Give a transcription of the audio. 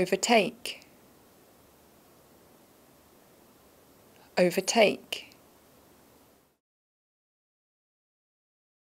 overtake overtake